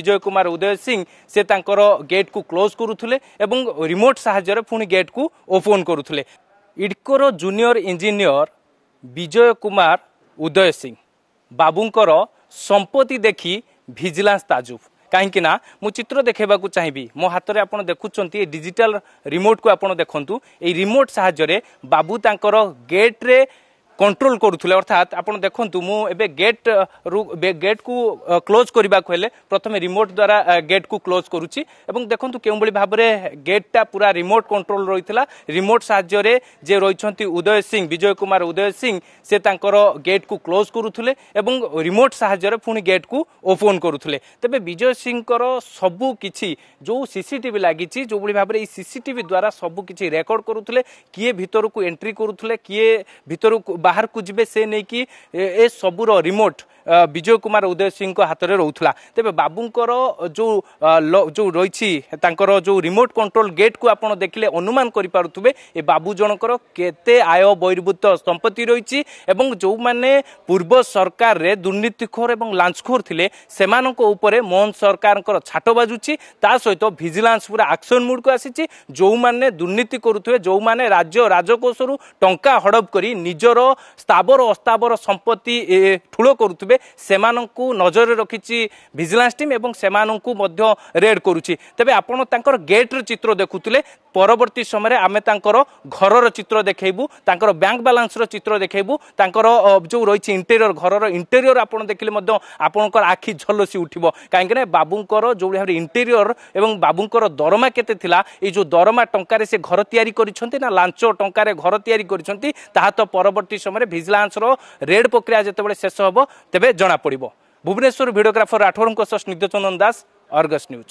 বিজয় কুমার উদয় সিং সে তাঁর কু ক্লোজ করুলে এবং রিমোট সাহায্যের পুঁ গেট কু ওপন করুলে ইডকোর জুনিয়র ইঞ্জিনিয়র বিজয় কুমার উদয় সিং বাবুঙ্কর সম্পত্তি দেখি ভিজিলান্স তাজুব না ନା ମୁଁ ଚିତ୍ର ଦେଖାଇବାକୁ ଚାହିଁବି ମୋ ହାତରେ ଆପଣ ଦେଖୁଛନ୍ତି ଏ ଡିଜିଟାଲ ରିମୋଟ୍କୁ ଆପଣ ଦେଖନ୍ତୁ ଏଇ ରିମୋଟ୍ ସାହାଯ୍ୟରେ ବାବୁ ତାଙ୍କର ଗେଟ୍ରେ কন্ট্রোল করুলে অর্থাৎ আপনার দেখুন মু এবে গেট রু গেট কু ক্লোজ করা হলে প্রথমে রিমোট দ্বারা গেট কু ক্লোজ করুচি এবং দেখুন কেউভাবে ভাবে গেটটা পুরা রিমোট কন্ট্রোল রয়েছিল রিমোট সাহায্যে যে রয়েছেন উদয় সিং বিজয় কুমার উদয় সিং সে তাঁর গেট কু ক্লোজ করুলে এবং রিমোট সাহায্যে পুঁজি গেট কু ওপন করুলে তবে বিজয় সিংকর সবু কিছু যে সিসিটিভি লাগিছি যেভাবে ভাবে এই সিসিটিভি দ্বারা সবু কিছু রেকর্ড করুলে কি ভিতরক এন্ট্রি করুলে কি ভিতরক বা ବାହାରକୁ ଯିବେ ସେ ନେଇକି ଏସବୁର ରିମୋଟ୍ ବିଜୟ କୁମାର ଉଦୟ ସିଂଙ୍କ ହାତରେ ରହୁଥିଲା ତେବେ ବାବୁଙ୍କର ଯେଉଁ ଯେଉଁ ରହିଛି ତାଙ୍କର ଯେଉଁ ରିମୋଟ୍ କଣ୍ଟ୍ରୋଲ ଗେଟ୍କୁ ଆପଣ ଦେଖିଲେ ଅନୁମାନ କରିପାରୁଥିବେ ଏ ବାବୁ ଜଣଙ୍କର କେତେ ଆୟ ବହିର୍ଭୂତ ସମ୍ପତ୍ତି ରହିଛି ଏବଂ ଯେଉଁମାନେ ପୂର୍ବ ସରକାରରେ ଦୁର୍ନୀତିଖୋର ଏବଂ ଲାଞ୍ଚଖୋର ଥିଲେ ସେମାନଙ୍କ ଉପରେ ମୋହନ ସରକାରଙ୍କର ଛାଟ ବାଜୁଛି ତା ସହିତ ଭିଜିଲାନ୍ସ ପୁରା ଆକ୍ସନ୍ ମୁଡ଼କୁ ଆସିଛି ଯେଉଁମାନେ ଦୁର୍ନୀତି କରୁଥିବେ ଯେଉଁମାନେ ରାଜ୍ୟ ରାଜକୋଷରୁ ଟଙ୍କା ହଡ଼ପ କରି ନିଜର ସ୍ଥାବର ଅସ୍ଥାବର ସମ୍ପତ୍ତି ଠୁଳ କରୁଥିବେ করবে সেমানঙ্কু নজরে রখিছি ভিজিলান্স টিম এবং সেমানঙ্কু মধ্য রেড করুছি তেবে আপন তাঙ্কর গেটর চিত্র দেখুলে পরবর্তী সময়ে আমি তাঁর ঘরর চিত্র দেখবু তাঁর ব্যাঙ্ক ব্যালান্সর চিত্র দেখবু তাঁর যে রয়েছে ইন্টেরিয়র ঘরর ইন্টেরিয়র আপনার দেখলে আপনার আখি ঝলসি উঠব কাইকি না বাবুঙ্কর যেভাবে ভাবে ইন্টেরিয়র এবং বাবুঙ্কর দরমা কেতে লা এই যে দরমা টঙ্কার সে ঘর তৈরি করেছেন না লাঞ্চ টঙ্কার ঘর তৈরি করেছেন তাহা তো পরবর্তী সময় ভিজিলান্সর রেড প্রক্রিয়া যেত শেষ হব তেবে জনাপড়ব ভুবনেশ্বর ভিডিওগ্রাফর রাঠোর সহ স্নিগ্ধচন্দন দাস অর্গস নিউজ